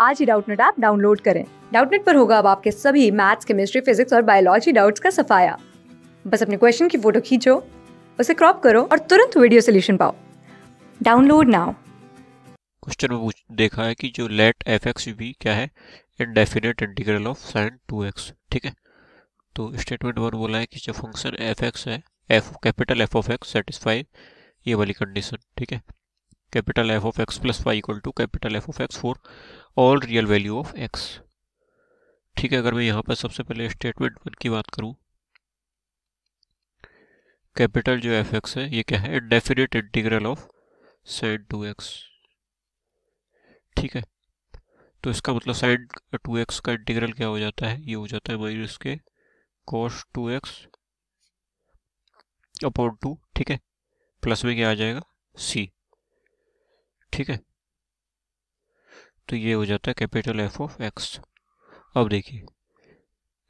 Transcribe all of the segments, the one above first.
आज ही Doubtnut app download करें डाउटनेट पर होगा अब आपके सभी मैथ्स केमिस्ट्री फिजिक्स और बायोलॉजी डाउट्स का सफाया बस अपने क्वेश्चन की फोटो खींचो उसे क्रॉप करो और तुरंत वीडियो सोल्यूशन पाओ डाउनलोड नाउ क्वेश्चन में देखा है कि जो लेट एफ एक्स भी क्या है indefinite integral of sine two x ठीक है तो स्टेटमेंट वन बोला है कि जो फंक्शन एफ एक्स है f capital f of x satisfy ये वाली कंडीशन ठीक है capital f of x plus y equal to capital f of x for all real value of x ठीक है अगर मैं यहाँ पर सबसे पहले स्टेटमेंट वन की बात करूँ कैपिटल जो एफ एक्स है ये क्या है definite integral of sine two x ठीक है तो इसका मतलब साइन टू एक्स का इंटीग्रल क्या हो जाता है ये हो जाता है माइनस के cos two x upon two ठीक है प्लस में क्या आ जाएगा सी ठीक है तो ये हो जाता है कैपिटल एफ ऑफ एक्स अब देखिए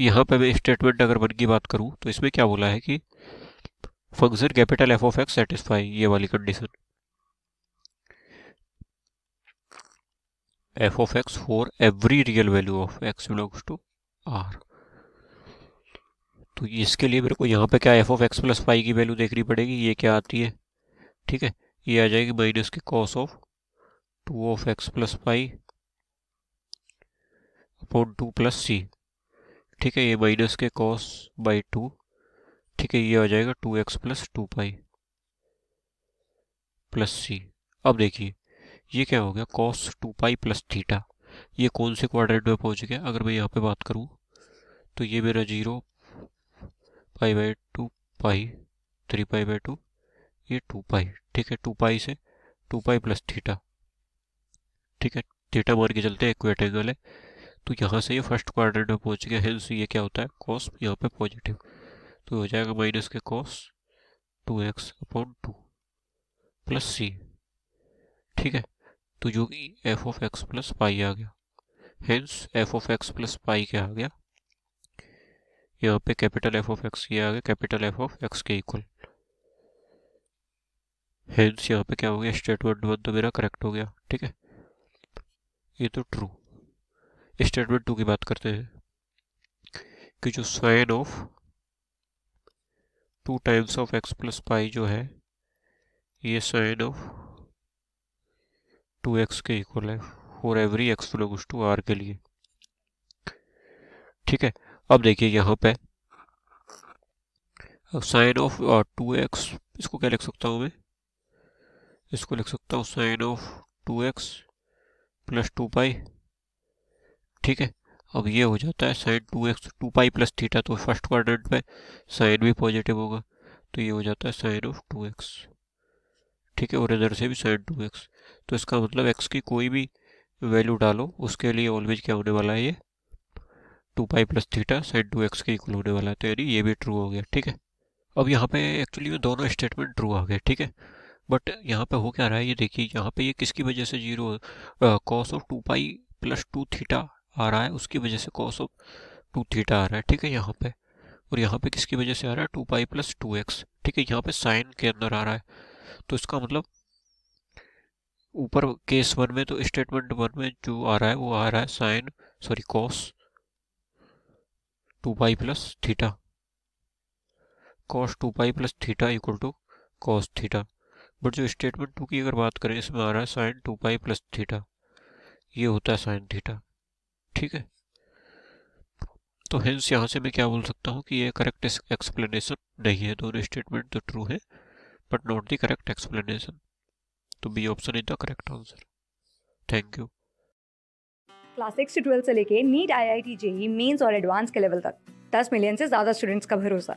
यहाँ पे मैं स्टेटमेंट अगर वन की बात करूँ तो इसमें क्या बोला है कि function capital f of x satisfy ये वाली condition f of x for every real value of x belongs to R तो इसके लिए मेरे को यहाँ पे क्या f of x plus five की वैल्यू देखनी पड़ेगी ये क्या आती है ठीक है ये आ जाएगी माइनस के cos of two of x plus pi upon two plus c ठीक है ये माइनस के कॉस बाई टू ठीक है ये आ जाएगा two x plus two pi plus c अब देखिए ये क्या हो गया cos two pi plus theta ये कौन से क्वाड्रेंट में पहुंच गया अगर मैं यहाँ पे बात करूँ तो ये मेरा zero pi by two pi three pi by two ये टू पाई ठीक है टू पाई से टू पाई प्लस थीटा ठीक है थीटा वन के चलते एक्वेट है तो यहाँ से ये फर्स्ट क्वार्टर में पहुँच गया हिल्स ये क्या होता है कॉस यहाँ पे पॉजिटिव तो हो जाएगा माइनस के cos two x upon two plus c ठीक है तो जो कि f of x plus pi आ गया hence f of x plus pi क्या आ गया यहाँ पे कैपिटल एफ ऑफ एक्स ये आ गया कैपिटल एफ ऑफ एक्स के इक्वल हेंस यहाँ पे क्या हो गया स्टेटमेंट वन तो मेरा करेक्ट हो गया ठीक है ये तो ट्रू स्टेटमेंट टू की बात करते हैं कि जो sine of two times of x plus pi जो है ये साइन ऑफ टू एक्स के इक्वल है for every x belongs to R के लिए ठीक है अब देखिए यहाँ पे साइन ऑफ टू एक्स इसको क्या लिख सकता हूँ मैं इसको लिख सकता हूँ sine of two x plus two pi ठीक है अब ये हो जाता है sine two x two pi plus theta तो फर्स्ट क्वाड्रेंट पे साइड भी पॉजिटिव होगा तो ये हो जाता है साइड ऑफ टू एक्स ठीक है और इधर से भी साइड टू एक्स तो इसका मतलब एक्स की कोई भी वैल्यू डालो उसके लिए ऑलवेज क्या होने वाला है ये two pi plus theta sine two x के इक्वल होने वाला है तो यानी ये भी ट्रू हो गया ठीक है अब यहाँ पे एक्चुअली दोनों स्टेटमेंट ट्रू आ गए ठीक है बट यहाँ पे हो क्या रहा है ये देखिए यहाँ पे ये किसकी वजह से zero cos of two pi plus two theta आ रहा है उसकी वजह से कॉस ऑफ टू थीटा आ रहा है ठीक है यहाँ पे और यहाँ पे किसकी वजह से आ रहा है two pi plus two x ठीक है यहाँ पे साइन के अंदर आ रहा है तो इसका मतलब ऊपर केस वन में तो स्टेटमेंट वन में जो आ रहा है वो आ रहा है sine sorry cos two pi plus theta cos two pi plus theta equal to cos theta but जो स्टेटमेंट टू की अगर बात करें इसमें आ रहा है sine two pi plus theta ये होता है साइन थीटा ठीक है तो हिंस यहाँ से मैं क्या बोल सकता हूँ कि ये करेक्ट एक्सप्लेनेशन नहीं है दोनों स्टेटमेंट तो ट्रू है but not the correct explanation तो B option is the correct answer thank you class six से ट्वेल्थ से लेके NEET I I T JEE mains और एडवांस के लेवल तक दस मिलियन से ज़्यादा स्टूडेंट्स का भरोसा